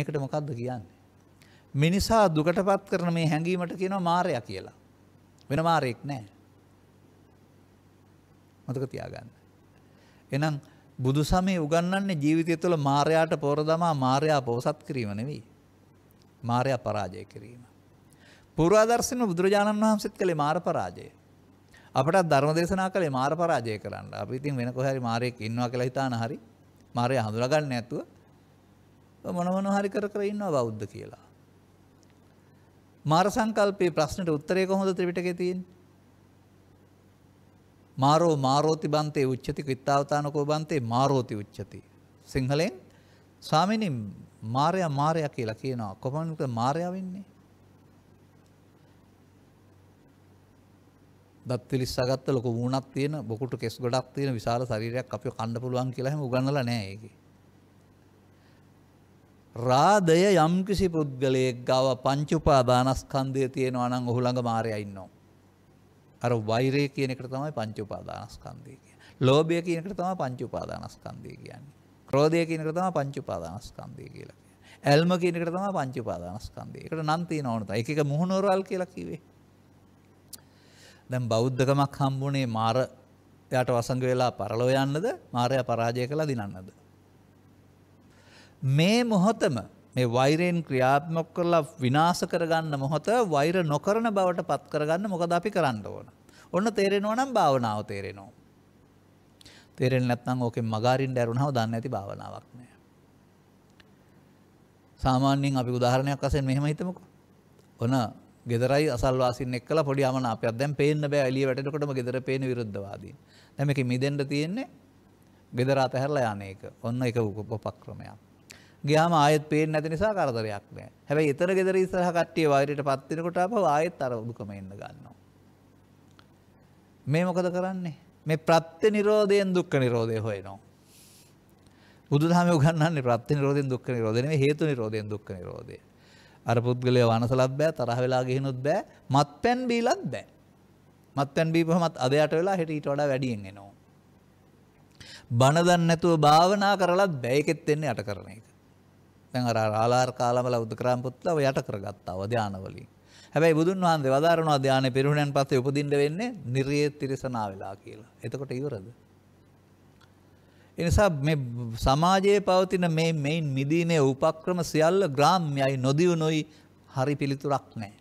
එකට මොකක්ද කියන්නේ. මිනිසා දුකට පත් කරන මේ හැඟීමට කියනවා මාරය කියලා. වෙන මාරයෙක් නෑ. මතක තියාගන්න. එනම් බුදු සමය උගන්නන්නේ ජීවිතය තුළ මාරයාට පෝරදමා මාරයා පෝසත් කිරීම නෙවී. මාරයා පරාජය කිරීම. පුරාදර්ශන බුදුරජාණන් වහන්සත් කළේ මාර පරාජය. අපට ධර්ම දේශනා කළේ මාර පරාජය කරන්න අපිඉතින් වෙන කොහැරි මාරයෙක් ඉන්නවා කියලා හිතාන හරි මාරය හඳුරගන්න ඇතුව මොන මොන හරි කර කර ඉන්නවා බෞද්ධ කියලා. මාර සංකල්පයේ ප්‍රශ්නට උත්තරය කොහොමද ත්‍රිපිටකේ තියෙන්නේ? මාරෝ මාරෝති බන්තේ උච්චති කිත්තාවතානකෝ බන්තේ මාරෝති උච්චති. සිංහලෙන් ස්වාමිනි මාරයා මාරයා කියලා කියනවා. කොහොමද මාරයා වෙන්නේ? දත් විලිස්සගත්ත ලොකු වුණක් තියෙන බොකුටු කෙස් ගොඩක් තියෙන විශාල ශරීරයක් අපිව කන්න පුළුවන් කියලා හැම උගන්වලා නැහැ ඒකේ. රාදය යම්කිසි පුද්ගලයෙක් ගාව පංචුපා දානස්කන්දය තියෙනවා නම් ඔහු ළඟ මාරයඉන්නවා. අර වෛරය කියනෙකට තමයි පංචුපා දානස්කන්දය කිය. ලෝබය කියනකට තම පංචුපා දානස්කන්දය කියන්නේ. ක්‍රෝධය කියනකට තම පංචුපා දානස්කන්දය කියලා. ඇල්ම කියනකට තම පංචුපා දානස්කන්දයකට නන්තිය නොනත එක මුහුණොරල් කියලා කිවේ. දැම් බෞද්ධකමක් හම්බුණේ මාර යට වසංග වෙලා පරලෝ යන්නද මාරය පරාජය කලා දිනන්නද. මේ මොහොතම මේ වෛරයෙන් ක්‍රියාත්මොක් කරලා විනාස කරගන්න මොහොත වෛර නොකරන බවට පත් කරගන්න මොකද අපි කරන්න ඕන. ඔන්න තේරෙනවා නම් භාවනාව තේරෙනවා. තේරෙන් නැත්නම් ඕකෙන් මගාරින් දැරුණාව දන්න ඇති භාවනාවක් නෑ. සාමාන්‍යයෙන් අපි උදාහරණයක් වශයෙන් මෙහෙම හිතමුකෝ. ඔන ගෙදරයි අසල්වාසින් එක්කලා පොඩි අමනාපයක් දැන් පේන්න බෑ එළිය වැටෙනකොටම ගෙදර පේන විරුද්ධවාදීන්. දැන් මේකෙ මිදෙන්න තියෙන්නේ ගෙදර අතහැරලා යන්නේක. ඔන්න ඒක උපක්‍රමයක්. ගයාම ආයත් පේෙන් නැති නිසා කරදරයක් නෑ හැබැයි එතන ගෙදර ඉස්සරහ කට්ටිය වාරිට පත්තිනකොට අප ආයත් අරබුකම එන්න ගන්නවා. මේ මොකද කරන්නේ මේ ප්‍රත්්‍ය නිරෝධයෙන් දුක්ක නිරෝධය හොයනවා. බුදුදහම ගන්න ප්‍රත්්‍ය නිරෝධෙන් දුක්ක නිරෝධන හේතු නිරෝධයෙන් දුක්ක නිරෝධය. අර පුද්ගලය වනසලත් බෑ තරහ වෙලා ගෙහිනුත් බෑ මත් පැන් බීලත් බෑ. මත් පැන් බීපහමත් අදයට වෙලා හෙට ඊට වඩා වැඩියෙන් එනවා. බණදන්න නැතුව භාවනා කරලත් බෑකෙත් එෙන්නේ අට කරන එක. දැන් අර ආලාර කාලමල උද්දකරාම පුත්ලා ඔය යට කරගත්තා ධානවලින්. හැබැයි බුදුන් වහන්සේ වදාරනවා ධානය පිරුණෙන් පස්සේ උපදින්න වෙන්නේ නිර්යේ තිරසනා වෙලා කියලා. එතකොට ඉවරද? එනිසා මේ සමාජයේ පවතින මේ මෙයින් මිදීනේ උපක්‍රම සියල්ල ග්‍රාම්‍යයි නොදියුණුයි හරි පිළිතුරක් නෑ.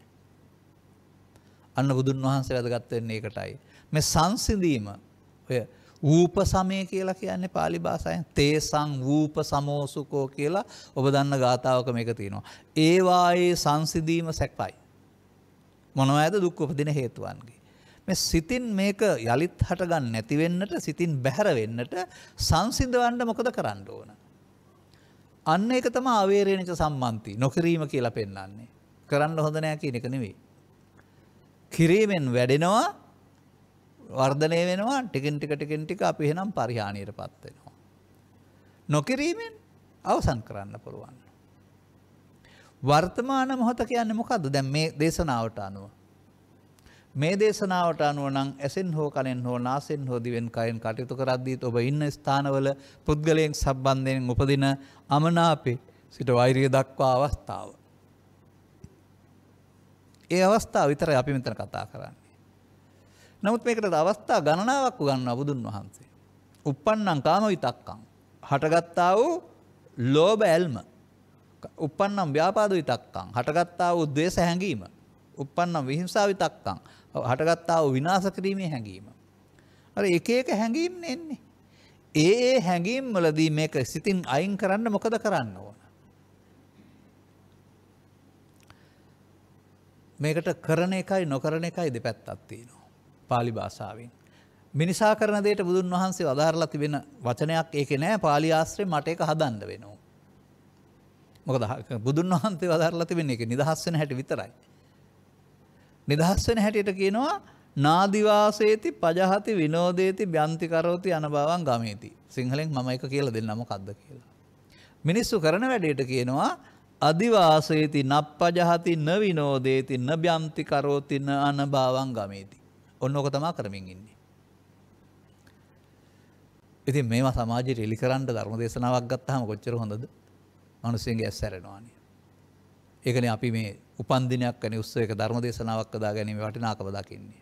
අන්න බුදුන් වහන්සේ වැදගත් වෙන්නේ ඒකටයි. මේ සංසිඳීම ඔය ඌප සමය කියලා කියන්නේ පාලි භාසයෙන් තේසං වූප සමෝසුකෝ කියලා ඔබ දන්න ගාථාවක මේක තියෙනවා. ඒවායේ සංසිදීම සැක්පයි. මොනව ඇද දුක් උපදින හේතුවන්ගේ. මෙ සිතින් මේක යළිත් හටගන්න නැතිවෙන්නට සිතින් බැහැරවෙන්නට සංසිද්ධවන්ඩ මොකද කරන්න ඕන. අන්න එක තම අවේරණක සම්මන්ති නොකිරීම කියලා පෙන්න්නන්නේ. කරන්න හොඳනෑ කියන එක නෙවෙයි. කිරීමෙන් වැඩෙනවා වර්ධනය වෙනවා ටිකින් ටික ටිකින් ටික අපි එහෙනම් පරිහානියට පත් වෙනවා. නොකිරීමෙන් අවසන් කරන්න පුළුවන්. වර්තමාන මොහොත කියන්නේ මොකද්ද? දැන් මේ දේශනාවට අනුව මේ දේශනාවට අනුව නම් ඇසෙන් හෝ කනෙන් හෝ නාසෙන් හෝ දිවෙන් කයෙන් කටයුතු කරද්දීත් ඔබ ඉන්න ස්ථානවල පුද්ගලයන් සම්බන්ධයෙන් උපදින අමනාපේ සිට වෛරිය දක්වා අවස්ථාව. ඒ අවස්ථාව විතරයි අපි මෙතන කතා කරන්නේ. නමුත් මේකට අවස්ථා ගණනාවක් ගන්න බුදුන් වහන්සේ. උපන්නං කාම විතක්කං. හටගත්තා වූ ලෝභ ඇල්ම. උපන්නම් ව්‍යාපාද විතක්කං. හටගත්තා වූ ද්වේෂ හැඟීම. උපන්නම් විහිංසා විතක්කං. හටගත්තා වූ විනාශ කිරීමේ හැඟීම. අර එක එක හැඟීම් එන්නේ. ඒ ඒ හැඟීම් වලදී මේක සිතින් අයින් කරන්න මොකද කරන්න ඕන. මේකට කරන එකයි නොකරන එකයි දෙපැත්තක් තියෙනවා. පාලි භාෂාවෙන්. මිනිසා කරන දේට බුදුන් වහන්සේ වදාරලා තිබෙන වචනයක් ඒක නෑ පාලි ආශ්‍රය මට එක හදන්න වෙනවා. මොකද බුදුන් වහන්සේ වදාරලා තිබෙන එක නිදහස් වෙන හැටි විතරයි. නිදහස් වෙන හැටියට කියනවා නාදිවාසේති පජහති විනෝදේති ්‍යන්තිකරෝති අනභාවන් ගමේති සිංහලෙන් මම එක කියල දෙන්නම කද්ද කියලා. මිනිස්සු කරන වැඩට කියනවා අධිවාසේති නප්පජහති නවිනෝදේති නභ්‍යන්තිකරෝතින අනභාවන් ගමේති. ඔන්න ඕක තමා කරමින් ඉන්නේ. ඉතින් මේම සමාජ රෙලි කරන්ට ධර්ම දේශනාවක් ගත්තහම කොච්චර හොඳද මනුස්සයන්ගේ ඇස්සැරෙනවානය. ඒකන අපි මේ උපන්දිනයක් කන උත්සයක ධර්ම දේශනාවක් කදා ගැනීම වටිනාකප දකින්නේ.